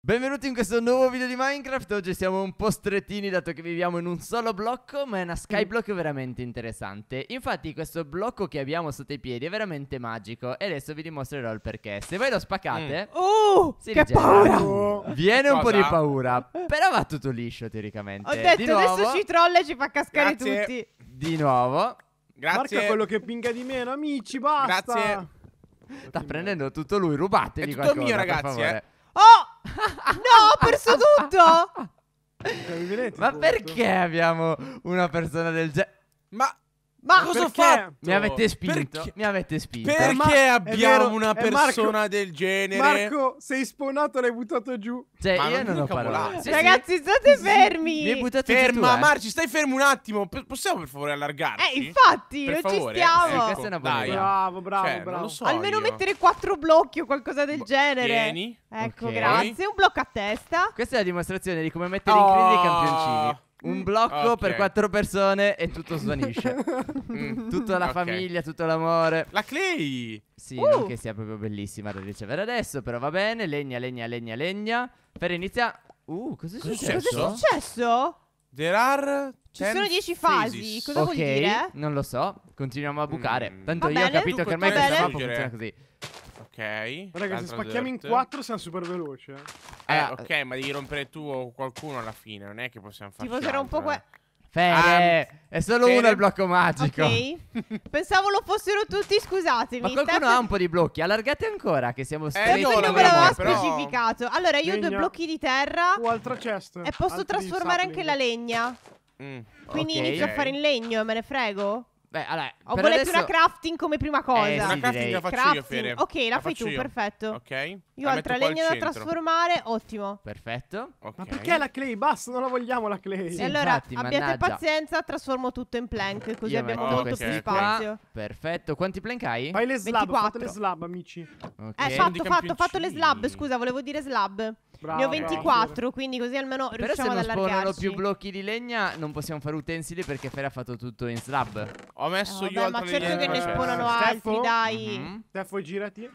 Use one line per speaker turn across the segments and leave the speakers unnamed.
Benvenuti in questo nuovo video di Minecraft, oggi siamo un po' strettini dato che viviamo in un solo blocco ma è una skyblock mm. veramente interessante Infatti questo blocco che abbiamo sotto i piedi è veramente magico e adesso vi dimostrerò il perché Se voi lo spaccate... Mm. Oh, che rigenera. paura! Viene Cosa? un po' di paura, però va tutto liscio teoricamente Ho detto nuovo, adesso ci
trolla e ci fa cascare grazie. tutti
Di nuovo
Grazie Marca quello che pinga di meno amici, basta Grazie
Sta prendendo tutto lui, rubatevi è tutto qualcosa mio ragazzi eh
Oh!
No, ho perso tutto!
Ma perché abbiamo una persona del genere?
Ma ma cosa ho fatto? Mi
avete spinto. Perché, mi avete spinto.
Perché eh, ma abbiamo vero, una
persona Marco, del genere? Marco, sei spawnato, l'hai buttato giù. Cioè, ma io non, non ho parole.
Sì,
Ragazzi, state sì. fermi. Mi hai
buttato Ferma, giù, eh. Marci, stai fermo un
attimo. P possiamo per favore allargarci? Eh, infatti, per non favore. ci stiamo. Eh, questa ecco, Dai. Bravo, bravo, cioè,
bravo. So Almeno io. mettere quattro blocchi o qualcosa del genere. Vieni. Ecco, okay. grazie. Un blocco
a testa. Questa è la dimostrazione di come mettere oh. in crisi i campioncini. Un mm. blocco okay. per quattro persone e tutto svanisce.
mm.
Tutta la okay. famiglia, tutto l'amore. La Clay! Sì, uh. non che sia proprio bellissima da ricevere adesso, però va bene. Legna, legna, legna, legna. Per iniziare... Uh, cosa è successo? Cosa è successo? There are ci sono dieci fasi, cosa okay, vuol dire? Non lo so, continuiamo a bucare. Mm. Tanto va io bene, ho capito che ormai questa mappa funziona così.
Ma raga, se spacchiamo
dirt. in quattro siamo super veloci. Eh. eh, eh ok,
ma devi rompere tu o qualcuno alla fine. Non è che possiamo farlo. Tipo, se rompo eh. qua.
Fede, um, è solo Fede. uno il blocco magico. Ok.
Pensavo lo fossero tutti, scusatemi. Ma qualcuno
Steph... ha un po' di blocchi, allargate ancora che siamo eh, stretti. Eh, no, non ve l'aveva però...
specificato. Allora, io ho due blocchi di terra. O altra cesta. E posso Altri trasformare sapling. anche la legna.
Mm. Quindi okay. inizio a fare
in legno, me ne frego?
Beh, allora, Ho per adesso... una
crafting come prima cosa. Eh, una crafting direi. la faccio crafting. io, Fede. Ok, la, la fai tu, io. perfetto.
Ok. Io ho altra legna da trasformare, ottimo. Perfetto. Okay. Ma perché la
clay? Basta, non la vogliamo la clay. Sì, allora, infatti, abbiate mannaggia. pazienza, trasformo tutto in plank, così io abbiamo oh, molto okay, più
spazio. Perfetto. Quanti plank hai? Fai le slab, 24. le slab, amici. Okay. Eh, fatto, fatto, fatto
le slab, scusa, volevo dire slab. Bravo, ne ho 24, quindi così almeno Però riusciamo ad allargarci. Però se non spawnano più
blocchi di legna non possiamo fare utensili perché Fer ha fatto tutto in slab. Ho messo io eh, vabbè, io Ma certo che ne spawnano
altri, dai. Mhm. Steffo, girati.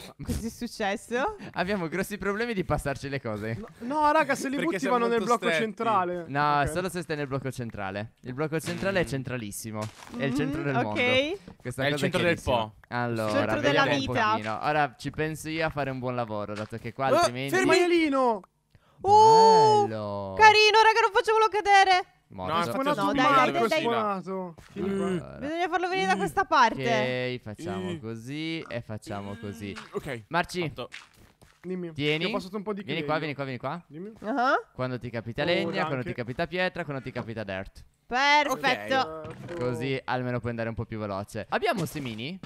Cos'è successo?
Abbiamo grossi problemi di passarci le cose.
No, no raga, se li butti vanno nel blocco stretti. centrale. No, okay. solo se
stai nel blocco centrale. Il blocco centrale è mm. centralissimo. Mm, è il centro mm, del okay. mondo. Questa è il centro è del po'. Allora, centro della vita. Ora ci penso io a fare un buon lavoro, dato che qua ah, altrimenti. Oh, fermi!
Maialino!
Oh! Bello.
Carino, raga, non facciamolo cadere!
Morto. No, no, no dai, male, dai, dai, dai. Allora, Bisogna farlo venire da questa parte. Ok, facciamo mm. così e facciamo mm, così. Ok. Marci. Fatto. Dimmi. Tieni. ho passato un po' di Vieni qua, vieni qua, vieni qua. Dimmi. Uh -huh. Quando ti capita legna, oh, quando ti capita pietra, quando ti capita dirt.
Perfetto.
Okay. Così almeno puoi andare un po' più veloce. Abbiamo semini?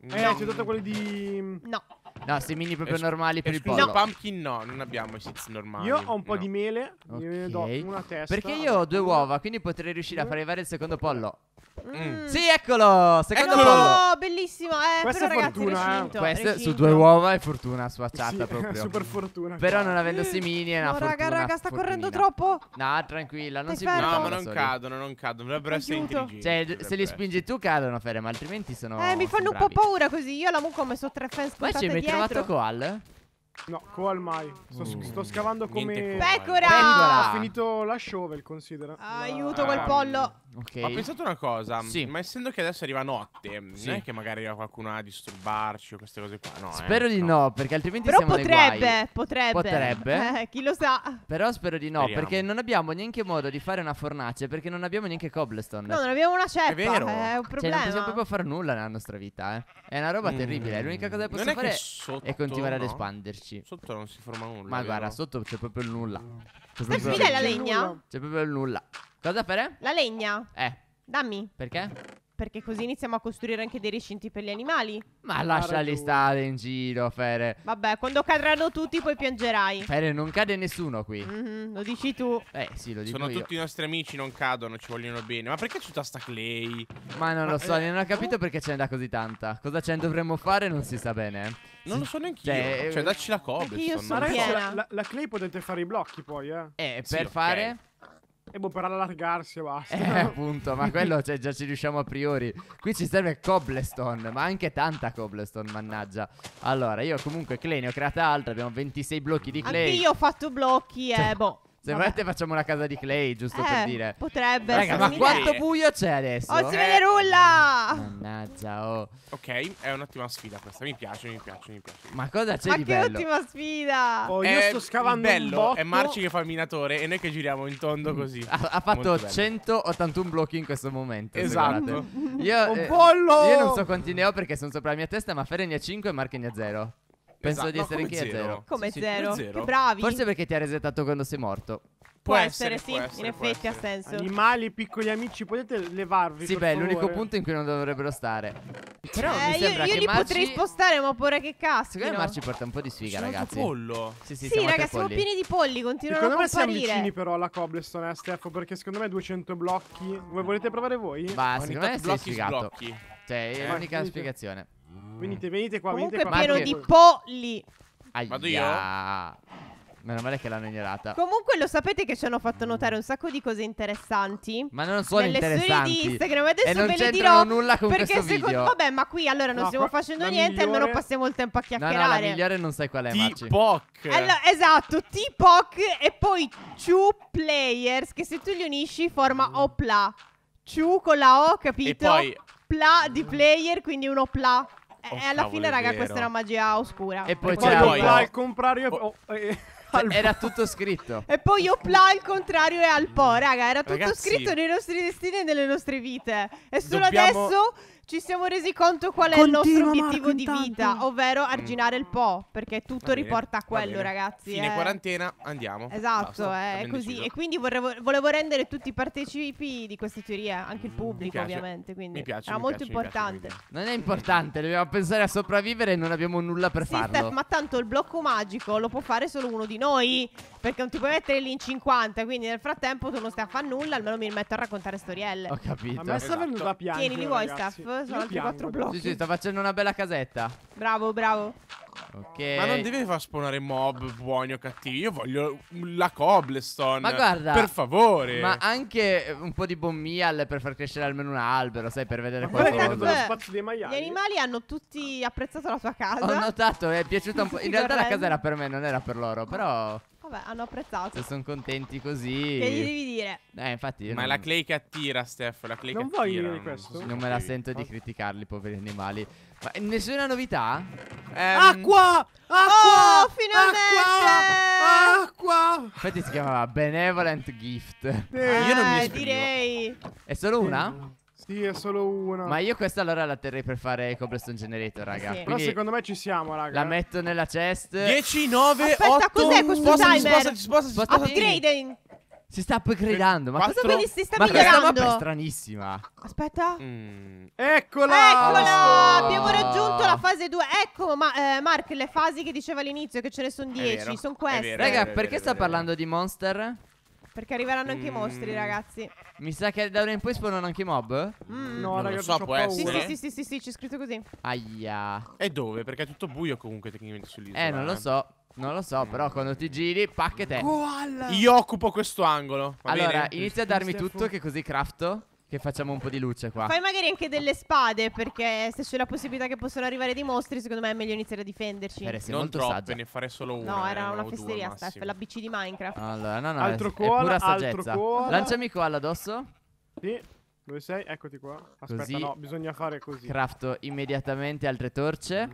No. Eh, c'è dato
quelli di... Mm, no.
No, semini proprio eh, normali per il pollo. No,
pumpkin no, non abbiamo i seeds normali. Io ho
un po' no. di mele, okay. ne do una testa. Perché io ho due
uova, quindi potrei riuscire a far arrivare il secondo pollo. Mm. Sì, eccolo. Secondo eccolo. pollo.
Oh, bellissimo. Eh, Questa però, è ragazzi, fortuna, eh. recinto, Questa recinto. su due
uova è fortuna sfacciata sì, proprio. Super fortuna.
Però non avendo simili è una no, fortuna. No, raga, raga, sta fortunina. correndo troppo.
No, tranquilla, non Stai si fermo. può. No, ma non sorry. cadono, non cadono. Dovrebbero essere intelligenti. Cioè, se li spingi tu cadono, Fere, ma altrimenti sono
Eh, mi fanno un po' paura così. Io la muco ho messo tre fans Ma ci hai trovato
Koal? No, Coal mai. Sto, uh, sto scavando come. Pecora! Pecora! Ho finito la shovel, considera. Aiuto quel ah, ah. pollo.
Okay. Ho pensato una cosa, sì. ma essendo che adesso arriva notte, sì. non è che magari arriva qualcuno a disturbarci o queste cose qua, no? Spero eh, di no. no, perché altrimenti Però siamo potrebbe, nei guai.
potrebbe, potrebbe. Eh, chi lo sa. Però spero di no, Speriamo. perché non abbiamo neanche modo di fare una fornace, perché non abbiamo neanche cobblestone. No, non abbiamo una ceppa, è, vero. Eh, è un problema. Cioè, non possiamo proprio fare nulla nella nostra vita, eh. È una roba mm. terribile, l'unica cosa che possiamo fare sotto, è continuare no. ad espanderci. Sotto non si forma nulla. Ma guarda, sotto c'è proprio il nulla. C'è sfida la legna? C'è proprio il nulla.
Cosa per? La legna. Eh. Dammi. Perché? Perché così iniziamo a costruire anche dei recinti per gli animali. Ma lasciali
stare in giro, Fere.
Vabbè, quando cadranno tutti poi piangerai.
Fere, non cade nessuno qui.
Mhm, lo dici tu. Eh,
sì,
lo dico Sono io. tutti
i nostri amici, non cadono, ci vogliono bene. Ma perché c'è tutta sta clay? Ma non lo so, eh, non
ho capito perché ce ne dà così tanta. Cosa ce ne dovremmo fare non si sa bene. Non lo so neanche Cioè, io. Cioè, dacci la Cobblestone. io sono lo ragazzi, la,
la- clay potete fare i blocchi poi, eh. Eh, per ok. fare... E boh, per allargarsi e basta. Eh,
appunto, ma quello cioè, già ci riusciamo a priori. Qui ci serve cobblestone, ma anche tanta cobblestone, mannaggia. Allora, io comunque clay ne ho creata altra, abbiamo 26 blocchi di clay. Anche io ho
fatto blocchi, eh, cioè, boh.
Se Vabbè. volete facciamo la casa di Clay, giusto eh, per dire. Potrebbe Raga, ma quanto buio c'è adesso? Oh, si eh? vede eh.
nulla!
Mannaggia,
oh. Ok, è un'ottima sfida questa, mi piace, mi piace, mi piace. Ma cosa c'è ma di bello? Ma che ottima
sfida! Oh, io è sto scavando bello, è Marci
che fa il minatore e noi che giriamo in tondo così. Ha, ha fatto
181 blocchi in questo momento, Esatto. Io, oh, eh, pollo! Io non so quanti ne ho perché sono sopra la mia testa, ma Fere ne ha 5 e Marche ne ha 0. Penso esatto. di essere no, anche zero. Come sì, zero? Sì, zero? Che bravi. Forse perché ti ha resettato quando sei morto. Può, può essere,
sì, può essere, in effetti ha
senso. Animali, piccoli amici, potete levarvi. Sì, beh, è l'unico punto
in cui non dovrebbero stare.
Però eh, mi sembra io, io che li Marci... potrei
spostare, ma pure che caschi. Secondo me Marci
porta un po' di sfiga, C'è ragazzi. pollo.
Sì, sì, sì siamo ragazzi, siamo
pieni di polli. Continuano secondo a comparire. Secondo me siamo vicini,
però, alla cobblestone, eh, Stefano. Perché secondo me 200 blocchi. Voi volete provare voi? Ma, secondo me sei sfigato.
Sblocchi. Cioè, è l'unica eh, spiegazione.
Venite, venite qua, Comunque venite qua. Comunque pieno di
polli.
Aia. Vado io. Meno male che l'hanno ignorata.
Comunque lo sapete che ci hanno fatto notare un sacco di cose interessanti. Ma non sono Nelle interessanti. Nelle di Instagram. Adesso e non ve le dirò. nulla con perché secondo... Vabbè, ma qui allora non no, stiamo facendo niente. Migliore... Almeno passiamo il tempo a chiacchierare. No, no, la migliore
non sai qual è, Marci. T-Poc. Allora,
esatto, T-Poc e poi Two Players che se tu li unisci forma mm. Opla. Chu con la O, capito? E poi... Pla di player, quindi uno pla. Eh, oh, e eh, alla fine, raga, questa è una magia oscura. E poi, e poi c'è poi, poi, al contrario. Oh. Oh, eh, cioè, era tutto
scritto. E
poi opla al contrario e al po', raga. Era tutto Ragazzi, scritto nei nostri destini e nelle nostre vite. E solo dobbiamo... adesso ci siamo resi conto qual è Continua, il nostro obiettivo Marco, di vita, ovvero arginare il Po, perché tutto bene, riporta a quello, ragazzi. Fine eh. quarantena,
andiamo. Esatto, Basta, è eh, così. Deciso. E
quindi vorrevo, volevo rendere tutti partecipi di queste teorie, anche il pubblico, ovviamente. Quindi mi piace, era mi molto piace, importante. Piace,
non è importante, dobbiamo pensare a sopravvivere e non abbiamo nulla per sì, farlo. Steph, ma
tanto il blocco magico lo può fare solo uno di noi, perché non ti puoi mettere lì in 50. Quindi nel frattempo tu non stai a fare nulla, almeno mi metto a raccontare storielle. Ho capito.
Ma me esatto. sta
venuta a piangere. Tieni, li vuoi, Steph? sono Io altri quattro blocchi. Sì, sì,
sta facendo una bella casetta.
Bravo, bravo.
Ok. Ma non devi far spawnare mob buoni o cattivi. Io voglio la cobblestone. Ma guarda. Per favore. Ma anche un po' di bommial per far crescere almeno un albero, sai, per vedere ma qualcosa. Guarda,
dei maiali.
Gli animali hanno tutti apprezzato la tua casa. Ho notato,
è piaciuta un po'. In realtà la casa era per me, non era per loro, però
Vabbè, hanno apprezzato. Se sono
contenti così. Che gli devi dire? Eh, infatti. Ma non... la
Clay che attira, Steph. La Clay
non che attira. Non voglio questo. Non me la sento di criticarli, poveri animali. Ma nessuna novità? Ehm... Acqua!
Acqua! Oh, finalmente!
Acqua! Acqua!
Infatti si chiamava Benevolent Gift. Eh, Io non mi eh,
esprimo. direi.
È solo una?
Sì, è solo una. Ma
io questa allora la terrei per fare Cobblestone Generator, raga. Sì. Però secondo
me ci siamo, raga. La metto nella chest. 10, 9, Aspetta, 8. cos'è questo sposta, timer? Sposta, sposta, sposta, Upgrading.
Si sta upgradando. Ma 4... cosa quindi si sta ma migliorando? Ma questa è stranissima. Aspetta.
Mm. Eccola! Eccola! Oh. Abbiamo raggiunto la fase 2. Ecco, ma, eh, Mark, le fasi che diceva all'inizio, che ce ne sono 10, sono queste. Vero, raga,
vero, perché vero, sta parlando di monster?
Perché arriveranno anche i mostri, mm. ragazzi.
Mi sa che da ora in poi spawnano anche i mob? Mm. No, non ragazzi, so, può essere. Sì, sì,
sì, sì, sì, c'è scritto così.
Aia. E dove? Perché è tutto buio comunque tecnicamente sull'isola. Eh, non lo eh. so. Non lo so, però quando ti giri, pacche te. Koala. Io occupo questo angolo. allora, bene? inizia a darmi tutto che così crafto. Che facciamo un po' di luce qua. Fai
magari anche delle spade, perché se c'è la possibilità che possano arrivare dei mostri, secondo me è meglio iniziare a difenderci. Fere, eh, sei non troppe, saggia.
ne fare solo una. No,
era eh, una fesseria, Steph, la BC di Minecraft. Allora, no, no,
altro è, koala, è pura saggezza. Lanciami koala
addosso. Sì. Dove sei? Eccoti qua. Aspetta, così no, bisogna fare così.
Crafto immediatamente altre torce.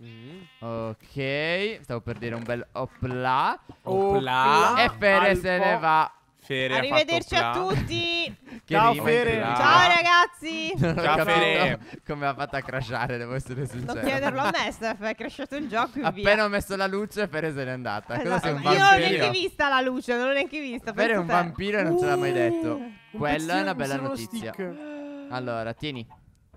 Mm. Ok, stavo per dire un bel opla. Opla. opla. E Fere se ne va. Fere Arrivederci a
tutti.
Ciao Fere. Ciao
ragazzi.
Non Ciao Fere. Come ha fatto a crashare, devo essere sincero. Non chiederlo
a Mestef, è crashato il gioco Appena ho
messo la luce, Fere se n'è andata. Esatto. Io non l'ho neanche
vista la luce, non l'ho neanche vista. Fere è un vampiro e non uh, ce l'ha mai
detto. Uh, Quella è una bella notizia. Stick. Allora, tieni.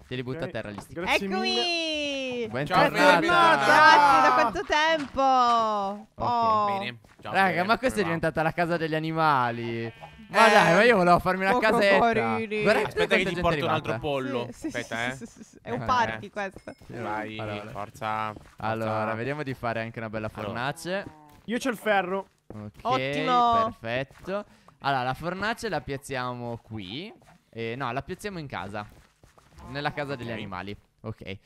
Te li butto okay. a terra gli stick. Grazie Eccomi. Mille.
Remy. Buon Ciao, Remy. da quanto tempo? Okay. Oh. Bene. Ciao, Raga, bene, ma questa
è diventata la casa degli animali. Ma eh, dai, ma io volevo farmi una casetta. Carini. Guarda, Aspetta che ti porto arrivata. un altro pollo. Sì, sì, Aspetta, sì, eh. È un party eh. questo. Vai, allora. Forza, forza. Allora, vediamo di fare anche una bella fornace. Allora. Io c'ho il ferro. Ok, Ottimo. perfetto. Allora, la fornace la piazziamo qui. Eh, no, la piazziamo in casa. Nella casa degli okay. animali. Ok.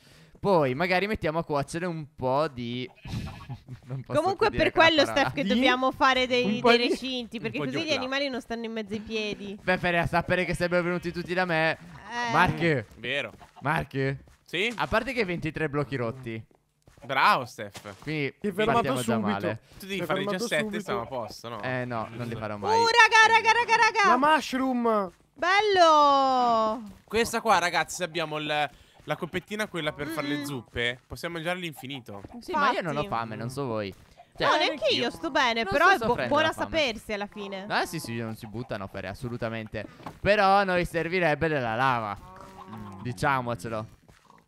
Poi magari mettiamo a cuocere un po' di... Comunque per quello, Steph, che di... dobbiamo fare dei, dei di... recinti, perché così gli animali
non stanno in mezzo ai piedi. Beh,
per sapere che sarebbero venuti tutti da me. Eh. Marche. Vero. Marche. Sì. A parte che hai 23 blocchi rotti.
Bravo Steph
Quindi Ti partiamo subito. già male Tu devi fare 17 subito. stiamo a posto no? Eh no, non li farò mai Uh raga raga
raga raga La mushroom
Bello
Questa qua ragazzi abbiamo il la coppettina quella per mm. fare le mm. zuppe Possiamo mangiare all'infinito Sì Infatti. ma io non ho fame non so voi cioè, no, eh, neanche io, sto
bene, però so è bu buona sapersi alla fine. Ah,
sì, sì, non si buttano per assolutamente. Però noi servirebbe della lava. Mm, diciamocelo.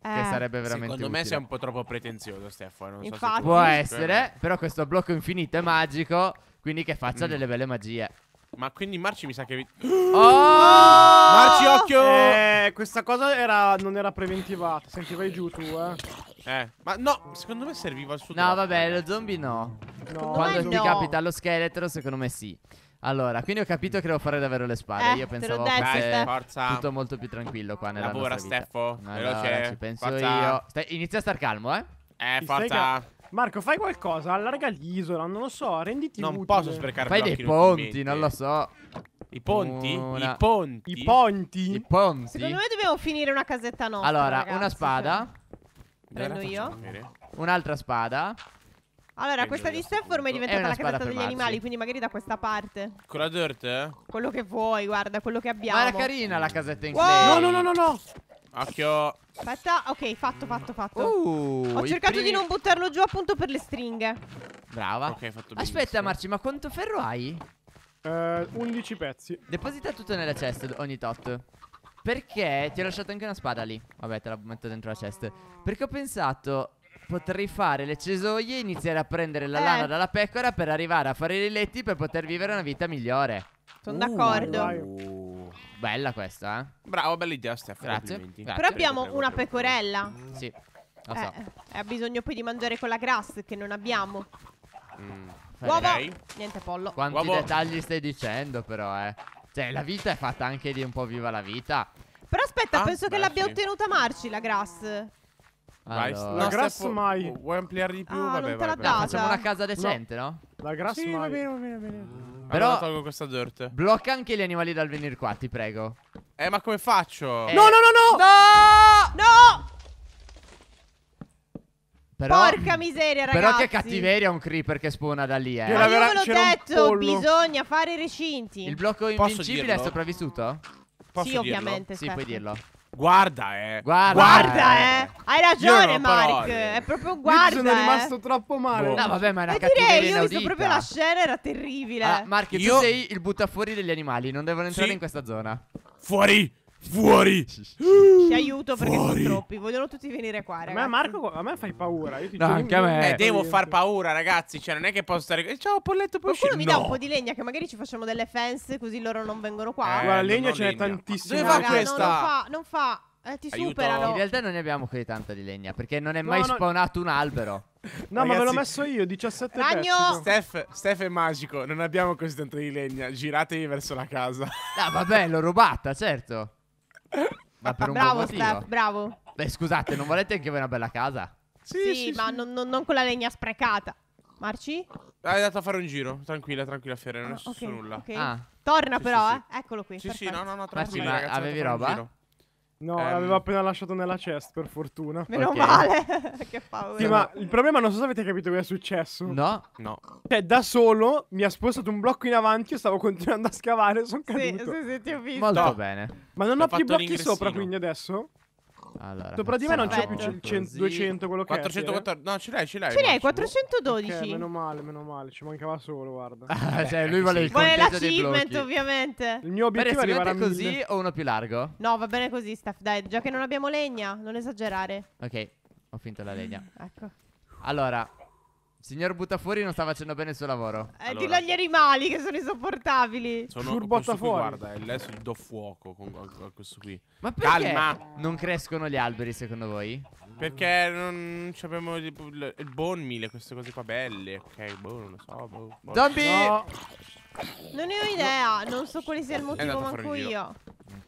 Eh. Che sarebbe veramente Secondo me utile. sei un
po' troppo pretenzioso, Stefano. Non Infatti. So Può essere,
però questo blocco infinito è magico, quindi che faccia mm. delle belle magie.
Ma quindi Marci mi sa che...
Oh! Marci,
occhio! Eh, questa cosa era... non era preventivata. Senti, vai giù tu, eh. Eh, ma no, secondo me serviva il suo... No, vabbè,
lo zombie no.
no Quando ti no. capita
lo scheletro, secondo me sì. Allora, quindi ho capito che devo fare davvero le spalle. Eh, Io pensavo che fosse tutto molto più tranquillo qua nella Lavora, nostra vita. Steffo, allora, veloce. ci penso forza. io. inizia a star calmo, eh. Eh, forza.
Marco, fai qualcosa, allarga l'isola, non lo so, renditi Non utile. posso sprecare Fai dei ponti, non lo
so. I ponti? Una... I ponti? I ponti? I ponti? Secondo me
dobbiamo finire una casetta nostra, Allora,
ragazzi, una spada. Cioè. Prendo io. Un'altra spada. Allora, questa di Steph ormai è diventata è eh, la casetta degli animali,
quindi magari da questa parte.
Con la dirt? Eh?
Quello che vuoi, guarda, quello
che abbiamo. Ma era carina la casetta in wow! sé. No, no, no, no, no.
Occhio.
Aspetta, ok, fatto, fatto, fatto.
Uh, Ho cercato primi... di non
buttarlo giù appunto per le stringhe.
Brava. Ok, fatto benissimo. Aspetta, Marci, ma quanto ferro hai? Uh, eh, 11 pezzi. Deposita tutto nella chest ogni tot. Perché ti ho lasciato anche una spada lì. Vabbè, te la metto dentro la chest. Perché ho pensato potrei fare le cesoie e iniziare a prendere la eh. lana dalla pecora per arrivare a fare i letti per poter vivere una vita migliore. Sono uh, d'accordo. Bella questa, eh.
Bravo, bella idea, Stefano. Grazie. Grazie.
Però abbiamo prego, prego, una prego. pecorella.
Sì. Lo so. Eh,
eh, ha bisogno poi di mangiare quella grass che non abbiamo.
Mm. Uovo.
Okay. Niente pollo. Quanti Uovo. dettagli
stai dicendo, però, eh. Cioè, la vita è fatta anche di un po' viva la vita.
Però aspetta, ah, penso beh, che l'abbia sì. ottenuta Marci la grass.
Allora. La grass mai. Vuoi ampliare di più? Ah, Vabbè, non te l'ha data. Facciamo una casa decente, no? no? La grass sì, mai. Va
bene, va bene, va bene. Mm. Però allora questa dirt. Blocca anche gli animali dal venire qua, ti prego. Eh, ma come faccio? Eh. No, no, no, no! No! No! Però, Porca
miseria, ragazzi. Però che cattiveria
un creeper che spawna da lì, eh. Io, io ve l'ho detto, bisogna
fare i recinti. Il blocco invincibile è
sopravvissuto? Posso sì, dirlo? ovviamente. Sì, aspetta. puoi dirlo. Guarda, eh. Guarda, guarda
eh. eh. Hai ragione, Mark. È proprio guarda. Io sono eh. rimasto eh. troppo male. No, vabbè, ma è una cattiveria direi, io ho visto proprio la scena, era terribile. Ah, Mark, io... tu sei
il buttafuori degli animali. Non devono entrare sì. in questa zona. Fuori! Fuori!
Ti aiuto perché Fuori. sono troppi. Vogliono tutti venire qua, ragazzi. Ma
Marco, a me fai paura. Io ti no, anche a me. Eh, devo
far paura, ragazzi. Cioè, non è che posso stare. Ciao,
polletto per Qualcuno mi no. dà un po' di legna, che magari ci facciamo delle fence così loro non vengono qua. Eh, Guarda, legna
ce n'è tantissima. Dove fa Raga, questa? No, non fa.
Non fa. Eh, ti Aiuto. superano. In realtà
non ne abbiamo così tanta di legna perché non è mai no. spawnato un albero. No, Ragazzi, ma ve l'ho
messo io, 17 Ragno!
Steph, Steph, è magico, non abbiamo così tanto di legna, giratevi verso la casa. Ah, vabbè, l'ho
rubata, certo. Ma per un bravo, buon motivo. Steph, bravo. Beh, scusate, non volete anche voi una bella casa?
Sì, sì, sì ma sì. Non, non, con la legna sprecata. Marci?
Hai dato a fare un giro, tranquilla, tranquilla, Fiore, non ah, è okay, nulla. Okay. Ah.
Torna però, eh. Eccolo qui. Sì, perfetto. sì,
no, no, no,
tranquilla. Marci, ma avevi roba?
No, um... Ehm, l'aveva appena lasciato nella chest, per fortuna. Meno okay. male. che paura. Sì, ma il problema non so se avete capito cosa è successo. No, no. Cioè, da solo mi ha spostato un blocco in avanti, io stavo continuando a scavare, sono caduto. Sì, sì, sì, ti ho visto. Molto no. bene. Ma non L'ho ho più blocchi sopra, quindi adesso? Allora, Sopra di me non c'è più il 200, quello 414. che 414. No, eh? ce l'hai, ce l'hai. Ce l'hai, 412. Okay, meno male, meno male. Ci mancava solo, guarda. Eh, cioè, lui eh, vuole il Vuole l'achievement, ovviamente. Il mio obiettivo Bene, è arrivare
così mille. o uno più largo? No, va bene così, Staff. Dai, già che non abbiamo legna, non esagerare.
Ok, ho finto la legna. Mm, ecco. Allora, Signor Buttafuori non sta facendo bene il suo lavoro. Eh, allora. dillo agli
animali che sono insopportabili. Sono Sure questo
fuori. guarda, è adesso do
fuoco con, con, con questo qui. Ma perché Calma.
non crescono gli alberi secondo voi?
Perché non abbiamo il, il, il queste cose qua belle. Ok, boh, non lo
so. Boh, boh. Zombie! No.
Non
ne ho idea, non so quale sia il motivo manco io.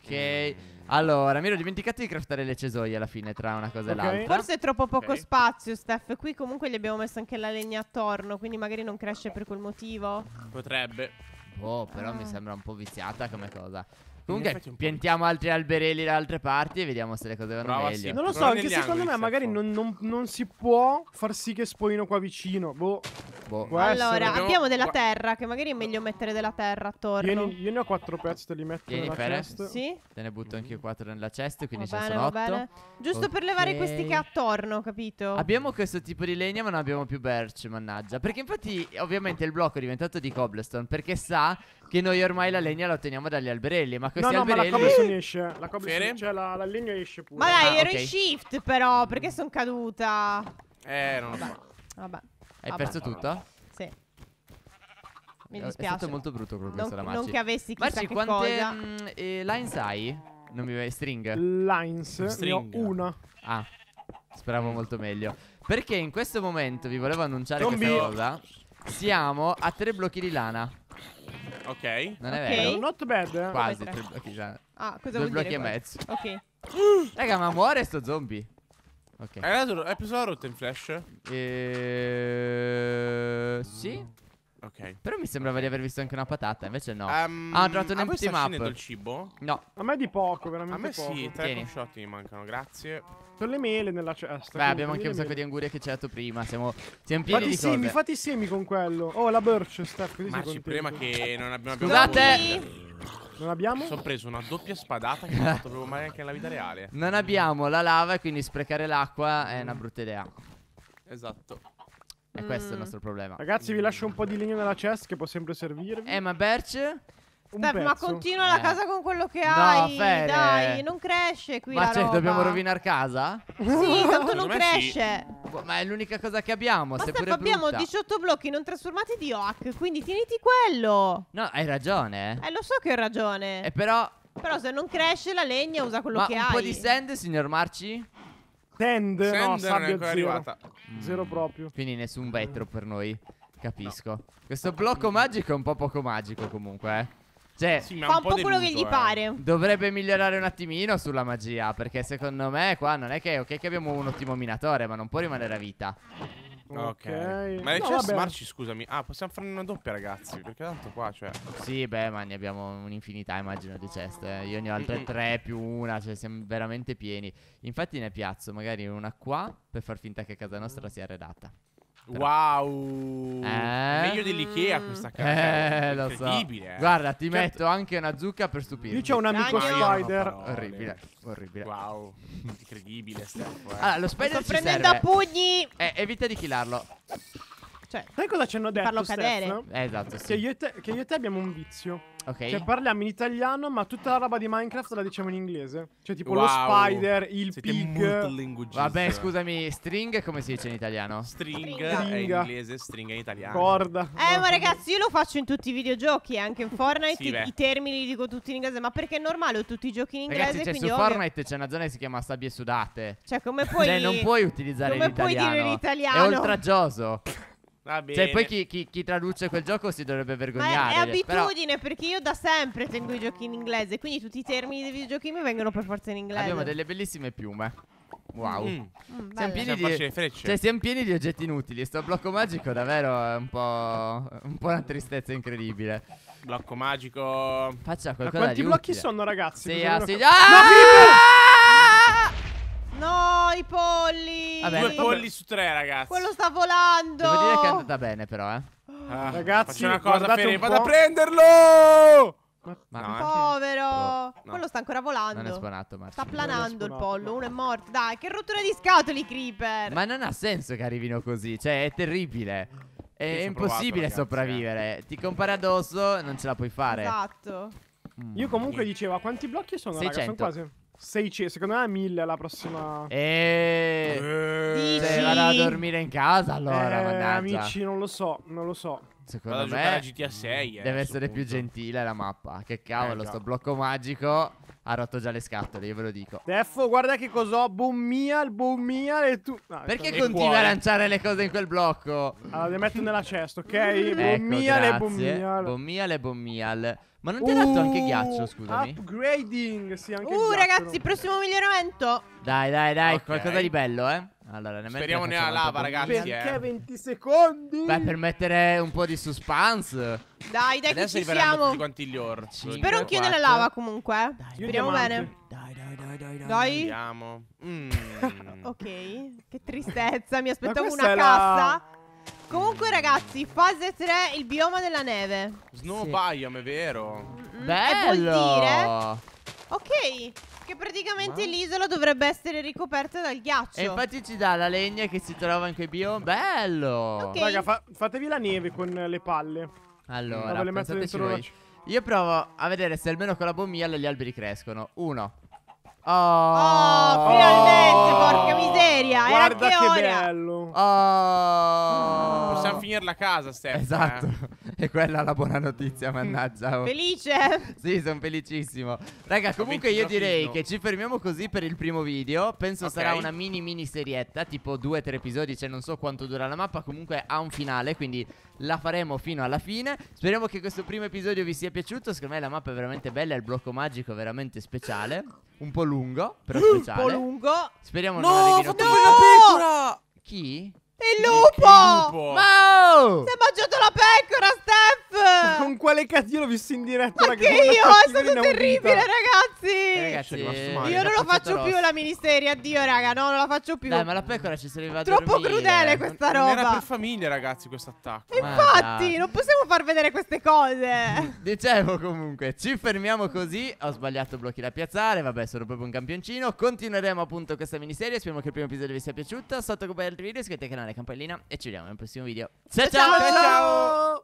Ok. Mm. Allora, mi ero dimenticato di craftare le cesoie alla fine tra una cosa okay. e l'altra. Forse è troppo poco okay.
spazio, Steph. Qui comunque gli abbiamo messo anche la legna attorno, quindi magari non cresce
per quel motivo. Potrebbe. Oh, però ah. mi sembra un po' viziata come cosa. Comunque, piantiamo altri alberelli da altre parti e vediamo se le cose vanno Brava, meglio. Sì. Non lo so, anche secondo me
magari non, non, non, si può far sì che spoino qua vicino. Boh. boh. Allora, essere. abbiamo della
terra, che magari è meglio mettere della terra attorno. Vieni,
io ne ho quattro pezzi, te li metto Vieni, nella
Fere. Sì.
Te ne butto mhm. anche io quattro nella cest, quindi va bene, sono otto. Bene. Giusto okay. per levare questi che ha
attorno, capito?
Abbiamo questo tipo di legna, ma non abbiamo più birch, mannaggia. Perché infatti, ovviamente, il blocco è diventato di cobblestone, perché sa che noi ormai la legna la otteniamo dagli alberelli, ma questi no, no, alberelli. No, ma la cobblestone
esce. La cobblestone, cioè la, la legna esce pure. Ma dai, ah, ero okay. in shift però, perché
sono caduta?
Eh, non lo so.
Vabbè. Hai perso tutto? Sì. Mi
eh, dispiace. È stato molto brutto quello che non, Marci. Non che avessi chissà Marci, che quante
cosa. Mh,
mm, eh, lines hai? Non mi vai string? Lines? String. Ne ho una. Ah, speravo molto meglio. Perché in questo momento vi volevo annunciare Zombie. questa cosa. Siamo a tre blocchi di lana. Ok. Non è okay. vero. Not bad. Eh? Quasi, tre blocchi già. Ah, cosa Due vuol blocchi dire? e mezzo. Ok. Raga, ma muore sto zombie. Ok. Hai, preso la rotta in flash? Eh, sì. Ok. Però mi sembrava di aver visto anche una patata, invece no. Um, ah, ho trovato un empty map. Ma del
cibo?
No. A me è di poco, veramente. A me poco. sì, tre Tieni. shot mi mancano, grazie. Sono le mele nella cesta. Beh, abbiamo anche un sacco mele. di angurie che c'è dato prima. Siamo, siamo pieni fatti di semi, cose. i semi con quello. Oh, la birch, Steph. Così Ma ci
prima che non abbiamo Scusate! Non abbiamo? Sono preso
una doppia spadata che non ha fatto proprio anche nella vita reale. Non
abbiamo la lava e quindi sprecare l'acqua è una brutta idea. Esatto. E mm. questo è il nostro problema.
Ragazzi, vi lascio un po' di legno nella chest che può sempre servirvi. Eh, ma Berce? Steph, ma continua eh. la casa
con quello che no, hai. Fede. Dai, non cresce qui. Ma cioè, roba. dobbiamo
rovinare casa? Sì,
tanto non cresce. Sì. Boh, ma è l'unica cosa che abbiamo. Ma Steph, abbiamo 18
blocchi non trasformati di Oak. Quindi tieniti quello.
No, hai ragione.
Eh, eh lo so che hai ragione. E eh, però. Però se non cresce la legna usa quello ma che hai. Ma Un po' di
sand, signor Marci? Sand? sand no, non è ancora zero. arrivata. Mm. Zero proprio. Quindi nessun vetro per noi. Capisco. No. Questo blocco magico è un po' poco magico comunque, eh. Cioè, sì, fa un po', quello che gli eh. pare. Dovrebbe migliorare un attimino sulla magia. Perché secondo me qua non è che, okay, che abbiamo un ottimo minatore, ma non può rimanere a vita. Ok. Ma le no, CS Marci, scusami. Ah, possiamo farne una doppia, ragazzi. Perché tanto qua, cioè. Sì, beh, ma ne abbiamo un'infinità, immagino, di chest. Eh. Io ne ho altre tre più una, cioè siamo veramente pieni. Infatti ne piazzo magari una qua per far finta che casa nostra sia redatta. Però. Wow, eh? meglio dell'Ikea questa casa. Eh, lo so. Eh. Guarda, ti certo. metto anche una zucca per stupirmi. Io c'ho un amico spider. Orribile, orribile. Wow, incredibile. Steph, eh. Allora, lo spider Sto prendendo serve. a
pugni. Eh,
evita di killarlo.
Cioè, Sai cosa ci hanno detto? Farlo cadere. Steph, no? Eh, esatto, sì. Che io, te, che io, e te, abbiamo un vizio. Ok. Cioè, parliamo in italiano, ma tutta la roba di Minecraft la diciamo in inglese. Cioè, tipo wow. lo spider, il Siete pig. Vabbè,
scusami, string come si dice in italiano? String Stringa. è in inglese, string è in italiano. Corda.
Eh, ma ragazzi, io lo faccio in tutti i videogiochi, anche in Fortnite. sì, I, I termini li dico tutti in inglese, ma perché è normale, ho tutti i giochi in inglese. Ragazzi, cioè, su Fortnite
ovvio... c'è una zona che si chiama sabbie sudate. Cioè, come puoi. Cioè, non puoi utilizzare come l'italiano. Come puoi dire l'italiano? È oltraggioso. Cioè, poi chi, chi, chi, traduce quel gioco si dovrebbe vergognare. Ma è, è cioè, però... abitudine,
perché io da sempre tengo i giochi in inglese. Quindi tutti i termini dei videogiochi mi vengono per forza in inglese. Abbiamo delle
bellissime piume. Wow. Mm. Mm, siamo, pieni di, cioè, siamo pieni di oggetti inutili. Sto blocco magico davvero è un po', un po una tristezza incredibile. Blocco magico. Faccia qualcosa. Ma quanti blocchi utile. sono,
ragazzi? Sì, ah, sì. Ah! No, No, i
polli. Vabbè, Due polli
su tre, ragazzi. Quello sta volando. Devo dire che è andata
bene, però, eh. Ah, ragazzi, una cosa, per Ferri, vado a prenderlo. Ma no,
povero, no. Oh.
quello sta
ancora volando. Non è spawnato, Marci. Sta planando il pollo. Uno è morto. Dai, che rottura di scatoli, Creeper.
Ma non ha senso che arrivino così. Cioè, è terribile. È impossibile provato, eh. sopravvivere. Ti compare addosso, non ce la puoi fare.
Esatto. Mm. Io comunque dicevo, quanti blocchi sono? 600. Raga? Sono quasi. 600, secondo me è 1000 la prossima. E... Eh, eh, Dici? Vado a dormire in casa allora, eh, Amici, non lo so, non lo so.
Secondo vado me a GTA 6, eh, deve essere punto. più gentile la mappa. Che cavolo, eh, sto blocco magico ha rotto già le scatole, io ve lo dico.
Defo, guarda che cos'ho. Boom mia, il boom mia e tu... No, Perché e continui cuore. a lanciare le cose in quel blocco? Allora, le metto nella cesta, ok? Ecco, boom mia e boom mia.
Boom mia e boom mia. Ma non ti ha dato uh, anche ghiaccio, scusami?
Upgrading, sì, anche Uh, ghiaccio, ragazzi, prossimo miglioramento.
Dai, dai, dai, okay. qualcosa di bello, eh. Allora, Speriamo nella lava, ragazzi. Perché eh.
20 secondi?
Beh, per mettere un po' di suspense.
Dai,
dai, Adesso che ci siamo. tutti
quanti gli orsi.
Spero anch'io nella lava, comunque. Eh. Dai, Speriamo bene. Dai, dai,
dai, dai. Dai. dai. Mm.
ok, che tristezza. Mi aspettavo una cassa. La... Comunque ragazzi, fase 3, il bioma della neve
Snow sì. biome, è vero? Mm -hmm. Bello! Che vuol dire?
Ok, che praticamente Ma? l'isola dovrebbe essere ricoperta dal ghiaccio. E infatti
ci dà la legna che si trova in quei biomi. Oh, bello! Okay. Raga, fa
fatevi la neve con le palle.
Allora, le voi. Io provo a vedere se almeno con la bombia gli alberi crescono. Uno.
Oh, oh finalmente, oh, porca miseria.
Guarda che, che bello. Oh. Possiamo finire la casa, Stefano. Esatto.
Eh. E quella è la buona notizia, mm. mannaggia. Oh. Felice? Sì, sono felicissimo. Raga, comunque io direi che ci fermiamo così per il primo video. Penso sarà una mini mini serietta, tipo due o tre episodi, cioè non so quanto dura la mappa, comunque ha un finale, quindi la faremo fino alla fine. Speriamo che questo primo episodio vi sia piaciuto. Secondo me la mappa è veramente bella, il blocco magico è veramente speciale. Un po' lungo, però speciale. Un po' lungo. Speriamo no, non arrivino No, ho fatto quella
pecora! Chi? Il lupo! Il lupo! Ma oh! Si è mangiato
la pecora, Stefano!
con quale cazzo? Io l'ho visto in diretta. Ma che io? È stato terribile,
ragazzi. Eh, ragazzi male, io non lo faccio rossa. più la miniserie. Addio, raga. No, non la faccio più. Dai, ma la pecora ci serviva Troppo dormire. crudele questa roba. Non era per famiglia,
ragazzi, questo attacco. Infatti,
da. non possiamo far vedere queste cose.
Dicevo comunque, ci fermiamo così. Ho sbagliato blocchi da piazzare. Vabbè, sono proprio un campioncino. Continueremo appunto questa miniserie. Speriamo che il primo episodio vi sia piaciuto. Sotto come altri video, iscrivetevi al canale, campanellina. E ci vediamo nel prossimo video.
ciao! ciao. ciao. ciao.